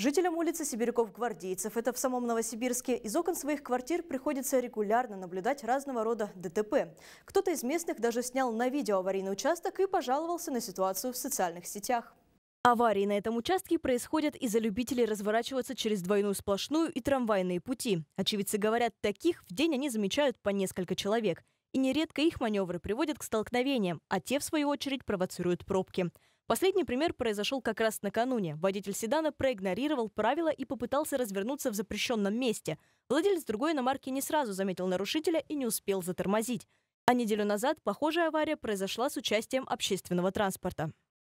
Жителям улицы Сибиряков-Гвардейцев, это в самом Новосибирске, из окон своих квартир приходится регулярно наблюдать разного рода ДТП. Кто-то из местных даже снял на видео аварийный участок и пожаловался на ситуацию в социальных сетях. Аварии на этом участке происходят из-за любителей разворачиваться через двойную сплошную и трамвайные пути. Очевидцы говорят, таких в день они замечают по несколько человек. И нередко их маневры приводят к столкновениям, а те, в свою очередь, провоцируют пробки. Последний пример произошел как раз накануне. Водитель седана проигнорировал правила и попытался развернуться в запрещенном месте. Владелец другой иномарки не сразу заметил нарушителя и не успел затормозить. А неделю назад похожая авария произошла с участием общественного транспорта.